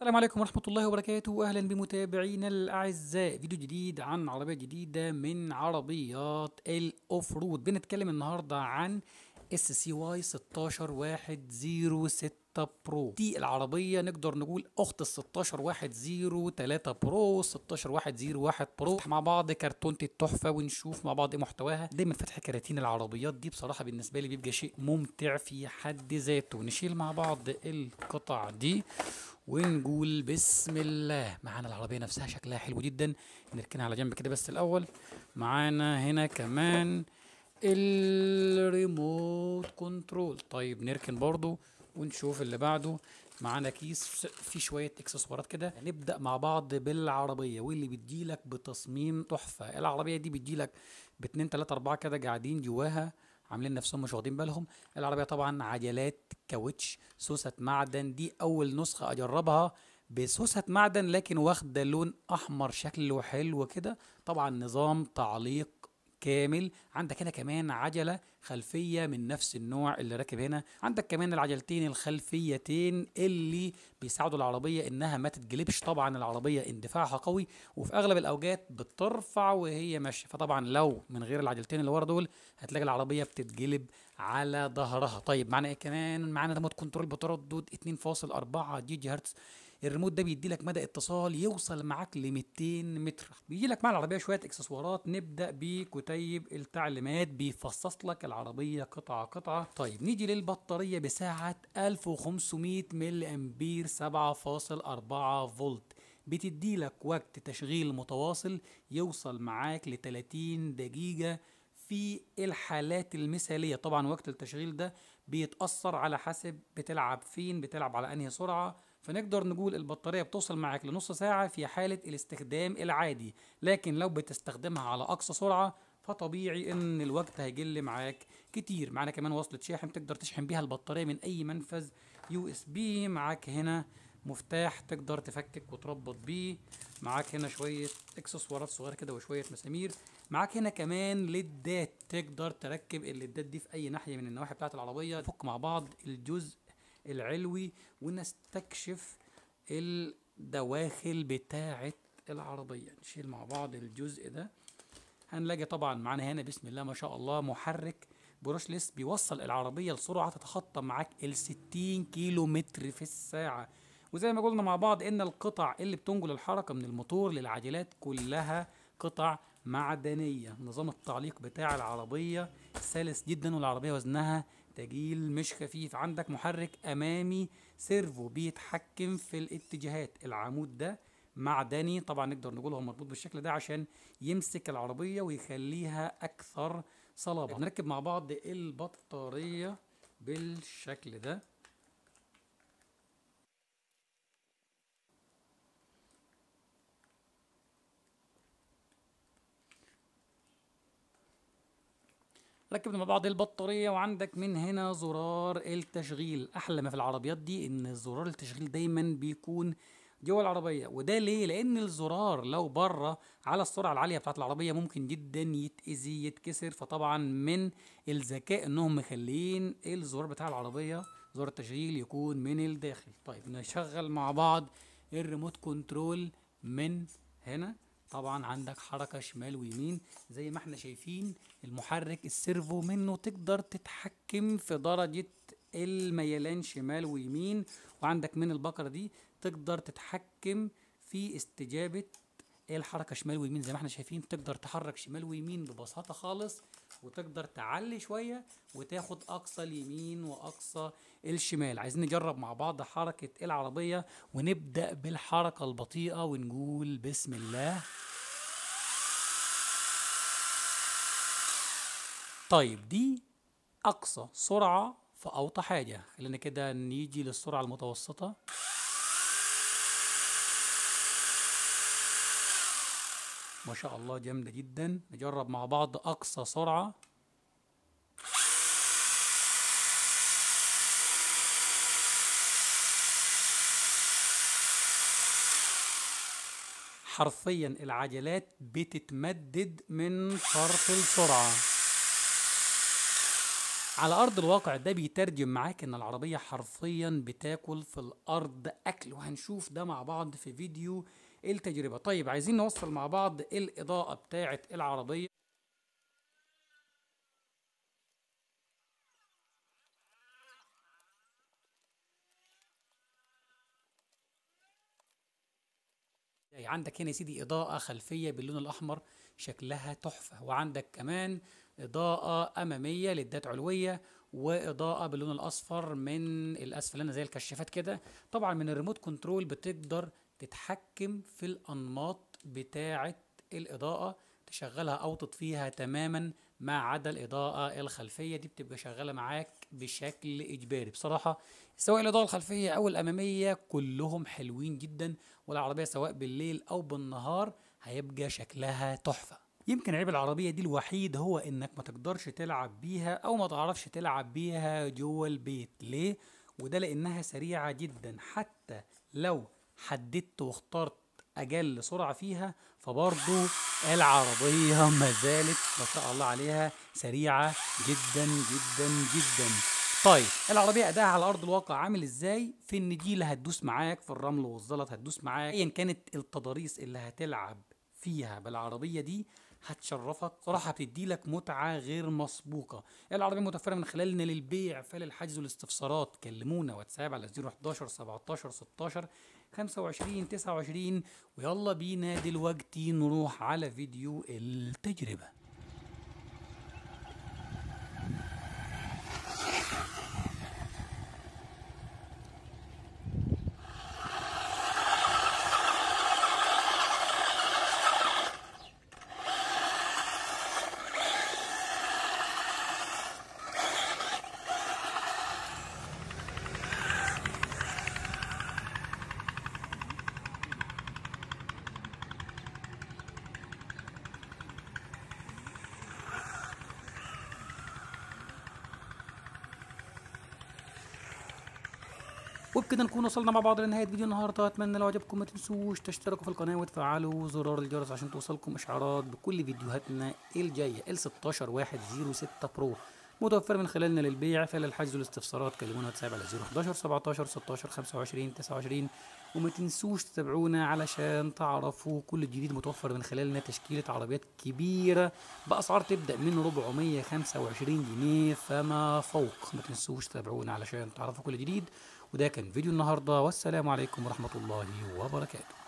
السلام عليكم ورحمة الله وبركاته أهلا بمتابعينا الأعزاء فيديو جديد عن عربية جديدة من عربيات الأوف رود بنتكلم النهاردة عن اس سي واي 16106 برو دي العربية نقدر نقول أخت ال 16103 برو 16101 برو نفتح مع بعض كرتونة التحفة ونشوف مع بعض إيه محتواها دايما فتح كراتين العربيات دي بصراحة بالنسبة لي بيبقى شيء ممتع في حد ذاته نشيل مع بعض القطع دي ونقول بسم الله معانا العربية نفسها شكلها حلو جدا نركنها على جنب كده بس الأول معانا هنا كمان الريموت كنترول طيب نركن برضو ونشوف اللي بعده معانا كيس فيه شويه اكسسوارات كده نبدا مع بعض بالعربيه واللي بتجيلك بتصميم تحفه العربيه دي بتجيلك باتنين تلاته اربعه كده قاعدين جواها عاملين نفسهم مش واخدين بالهم العربيه طبعا عجلات كاوتش سوسه معدن دي اول نسخه اجربها بسوسة معدن لكن واخدة لون أحمر شكله حلو كده طبعا نظام تعليق كامل عندك هنا كمان عجلة خلفية من نفس النوع اللي راكب هنا عندك كمان العجلتين الخلفيتين اللي بيساعدوا العربية انها ما تتجلبش طبعا العربية اندفاعها قوي وفي اغلب الاوجات بترفع وهي ماشية فطبعا لو من غير العجلتين اللي ورا دول هتلاقي العربية بتتجلب على ظهرها طيب معنى ايه كمان معنى ريموت كنترول بتردد 2.4 جيجا هرتز الريموت ده بيدي لك مدى اتصال يوصل معاك ل 200 متر بيجي لك مع العربيه شويه اكسسوارات نبدا بكتيب التعليمات بيفصص لك العربيه قطعه قطعه طيب نيجي للبطاريه بسعه 1500 ملي امبير 7.4 فولت بتدي لك وقت تشغيل متواصل يوصل معاك ل 30 دقيقه في الحالات المثالية طبعا وقت التشغيل ده بيتأثر على حسب بتلعب فين بتلعب على أنهي سرعة فنقدر نقول البطارية بتوصل معاك لنص ساعة في حالة الاستخدام العادي لكن لو بتستخدمها على أقصى سرعة فطبيعي ان الوقت هيجل معاك كتير معانا كمان وصلة شاحن تقدر تشحن بيها البطارية من اي منفذ يو اس بي معاك هنا مفتاح تقدر تفكك وتربط بيه معاك هنا شوية اكسسوارات صغيرة كده وشوية مسامير معاك هنا كمان ليدات تقدر تركب الليدات دي في اي ناحية من النواحي بتاعة العربية تفك مع بعض الجزء العلوي ونستكشف الدواخل بتاعة العربية نشيل مع بعض الجزء ده هنلاقي طبعا معانا هنا بسم الله ما شاء الله محرك بروشلس بيوصل العربية لسرعة تتخطى معاك ال 60 كيلو متر في الساعة وزي ما قلنا مع بعض ان القطع اللي بتنقل الحركة من الموتور للعجلات كلها قطع معدنية نظام التعليق بتاع العربية سلس جدا والعربية وزنها تجيل مش خفيف عندك محرك امامي سيرفو بيتحكم في الاتجاهات العمود ده معدني طبعا نقدر نقول هو مربوط بالشكل ده عشان يمسك العربيه ويخليها اكثر صلابه إيه؟ هنركب مع بعض البطاريه بالشكل ده ركبنا مع بعض البطاريه وعندك من هنا زرار التشغيل احلى ما في العربيات دي ان زرار التشغيل دايما بيكون جوه العربيه وده ليه لان الزرار لو بره على السرعه العاليه بتاعه العربيه ممكن جدا يتاذي يتكسر فطبعا من الذكاء انهم مخلين الزرار بتاع العربيه زرار التشغيل يكون من الداخل طيب نشغل مع بعض الريموت كنترول من هنا طبعا عندك حركة شمال ويمين زي ما احنا شايفين المحرك السيرفو منه تقدر تتحكم في درجة الميلان شمال ويمين وعندك من البقرة دي تقدر تتحكم في استجابة ايه الحركه شمال ويمين زي ما احنا شايفين تقدر تحرك شمال ويمين ببساطه خالص وتقدر تعلي شويه وتاخد اقصى اليمين واقصى الشمال عايزين نجرب مع بعض حركه العربيه ونبدا بالحركه البطيئه ونقول بسم الله طيب دي اقصى سرعه في اوطى حاجه خلينا كده نيجي للسرعه المتوسطه ما شاء الله جامدة جدا نجرب مع بعض أقصى سرعة حرفيا العجلات بتتمدد من فرط السرعة على أرض الواقع ده بيترجم معاك إن العربية حرفيا بتاكل في الأرض أكل وهنشوف ده مع بعض في فيديو التجربة طيب عايزين نوصل مع بعض الإضاءة بتاعة العربية عندك هنا يا سيدي إضاءة خلفية باللون الأحمر شكلها تحفة وعندك كمان إضاءة أمامية للدات علوية وإضاءة باللون الأصفر من الأسفل أنا زي الكشافات كده طبعا من الريموت كنترول بتقدر تتحكم في الأنماط بتاعة الإضاءة تشغلها أو تطفيها تماما ما عدا الإضاءة الخلفية دي بتبقى شغالة معاك بشكل إجباري بصراحة سواء الإضاءة الخلفية أو الأمامية كلهم حلوين جدا والعربية سواء بالليل أو بالنهار هيبقى شكلها تحفة يمكن عيب العربية دي الوحيد هو إنك ما تقدرش تلعب بيها أو ما تعرفش تلعب بيها جوه البيت ليه؟ وده لأنها سريعة جدا حتى لو حددت واخترت اجل سرعه فيها فبرضو العربيه ما زالت ما شاء الله عليها سريعه جدا جدا جدا طيب العربيه اداها على ارض الواقع عامل ازاي في النجيله هتدوس معاك في الرمل والزلط هتدوس معاك ايا كانت التضاريس اللي هتلعب فيها بالعربيه دي هتشرفك صراحه بتدي لك متعه غير مسبوقه العربيه متوفره من خلالنا للبيع فللحجز الحجز والاستفسارات كلمونا واتساب على 011 17 16 25 29 ويلا بينا دلوقتي نروح على فيديو التجربة وبكده نكون وصلنا مع بعض لنهايه فيديو النهارده اتمنى لو عجبكم ما تنسوش تشتركوا في القناه وتفعلوا زرار الجرس عشان توصلكم اشعارات بكل فيديوهاتنا الجايه ال 16 برو متوفر من خلالنا للبيع فعل الحجز والاستفسارات كلمونا واتساب على 011 17 16 25 29 وما تنسوش تتابعونا علشان تعرفوا كل الجديد متوفر من خلالنا تشكيلة عربيات كبيرة بأسعار تبدأ من 425 جنيه فما فوق ما تنسوش تتابعونا علشان تعرفوا كل الجديد وده كان فيديو النهارده والسلام عليكم ورحمه الله وبركاته